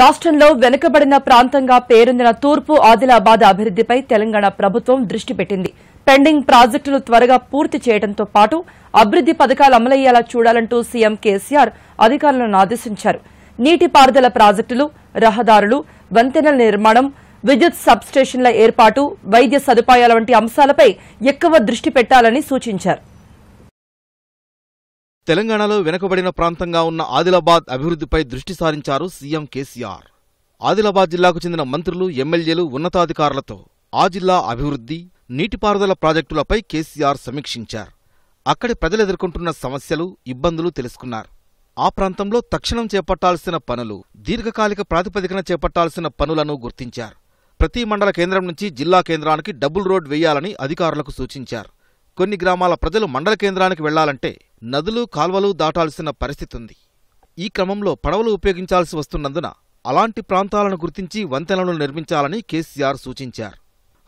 రాష్టంలో వెనుకబడిన ప్రాంతంగా పేరొందిన తూర్పు ఆదిలాబాద్ అభివృద్దిపై తెలంగాణ ప్రభుత్వం దృష్టి పెట్టింది పెండింగ్ ప్రాజెక్టులు త్వరగా పూర్తి చేయడంతో పాటు అభివృద్ది పథకాలు అమలయ్యేలా చూడాలంటూ సీఎం కేసీఆర్ అధికారులను ఆదేశించారు నీటిపారుదల ప్రాజెక్టులు రహదారులు వంతెనల నిర్మాణం విద్యుత్ సబ్స్టేషన్ల ఏర్పాటు వైద్య సదుపాయాల వంటి అంశాలపై ఎక్కువ దృష్టి పెట్టాలని సూచించారు తెలంగాణలో వెనుకబడిన ప్రాంతంగా ఉన్న ఆదిలాబాద్ అభివృద్ధిపై దృష్టి సారించారు సీఎం కేసీఆర్ ఆదిలాబాద్ జిల్లాకు చెందిన మంత్రులు ఎమ్మెల్యేలు ఉన్నతాధికారులతో ఆ జిల్లా అభివృద్ధి నీటిపారుదల ప్రాజెక్టులపై కేసీఆర్ సమీక్షించారు అక్కడి ప్రజలు ఎదుర్కొంటున్న సమస్యలు ఇబ్బందులు తెలుసుకున్నారు ఆ ప్రాంతంలో తక్షణం చేపట్టాల్సిన పనులు దీర్ఘకాలిక ప్రాతిపదికన చేపట్టాల్సిన పనులను గుర్తించారు ప్రతి మండల కేంద్రం నుంచి జిల్లా కేంద్రానికి డబుల్ రోడ్ వేయాలని అధికారులకు సూచించారు కొన్ని గ్రామాల ప్రజలు మండల కేంద్రానికి వెళ్లాలంటే నదులు కాల్వలు దాటాల్సిన పరిస్థితి ఉంది ఈ క్రమంలో పడవలు ఉపయోగించాల్సి వస్తున్నందున అలాంటి ప్రాంతాలను గుర్తించి వంతెనలను నిర్మించాలని కేసీఆర్ సూచించారు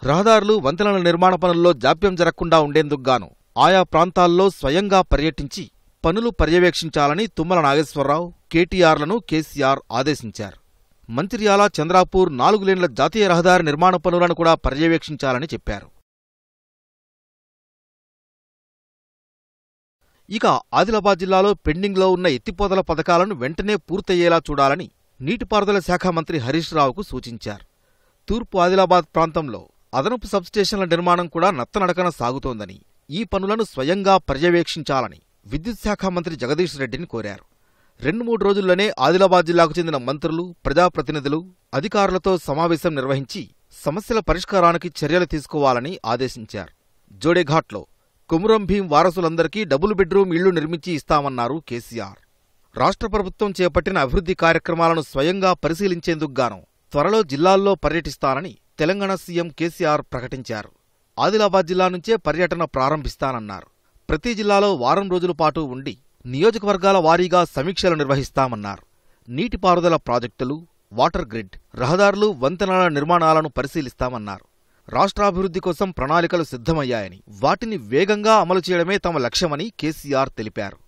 రహదారులు వంతెనల నిర్మాణ పనుల్లో జాప్యం జరగకుండా ఉండేందుకుగాను ఆయా ప్రాంతాల్లో స్వయంగా పర్యటించి పనులు పర్యవేక్షించాలని తుమ్మల నాగేశ్వరరావు కేటీఆర్లను కేసీఆర్ ఆదేశించారు మంచిర్యాల చంద్రాపూర్ నాలుగు లేన్ల జాతీయ రహదారి నిర్మాణ పనులను కూడా పర్యవేక్షించాలని చెప్పారు ఇక ఆదిలాబాద్ జిల్లాలో పెండింగ్లో ఉన్న ఎత్తిపోతల పథకాలను వెంటనే పూర్తయ్యేలా చూడాలని నీటిపారుదల శాఖ మంత్రి హరీష్ రావుకు సూచించారు తూర్పు ఆదిలాబాద్ ప్రాంతంలో అదనపు సబ్స్టేషన్ల నిర్మాణం కూడా నత్తనడకన సాగుతోందని ఈ పనులను స్వయంగా పర్యవేక్షించాలని విద్యుత్ శాఖ మంత్రి జగదీష్ రెడ్డిని కోరారు రెండు మూడు రోజుల్లోనే ఆదిలాబాద్ జిల్లాకు చెందిన మంత్రులు ప్రజాప్రతినిధులు అధికారులతో సమావేశం నిర్వహించి సమస్యల పరిష్కారానికి చర్యలు తీసుకోవాలని ఆదేశించారు జోడేఘాట్లో కొమురం భీం వారసులందరికీ డబుల్ బెడ్రూమ్ ఇళ్లు నిర్మించి ఇస్తామన్నారు కేసీఆర్ రాష్ట్ర ప్రభుత్వం చేపట్టిన అభివృద్ధి కార్యక్రమాలను స్వయంగా పరిశీలించేందుకు గాను త్వరలో జిల్లాల్లో పర్యటిస్తానని తెలంగాణ సీఎం కేసీఆర్ ప్రకటించారు ఆదిలాబాద్ జిల్లా నుంచే పర్యటన ప్రారంభిస్తానన్నారు ప్రతి జిల్లాలో వారం రోజుల పాటు ఉండి నియోజకవర్గాల వారీగా సమీక్షలు నిర్వహిస్తామన్నారు నీటిపారుదల ప్రాజెక్టులు వాటర్ గ్రిడ్ రహదారులు వంతెనల నిర్మాణాలను పరిశీలిస్తామన్నారు రాష్ట్రాభివృద్ధి కోసం ప్రణాళికలు సిద్ధమయ్యాయని వాటిని వేగంగా అమలు చేయడమే తమ లక్ష్యమని కేసీఆర్ తెలిపారు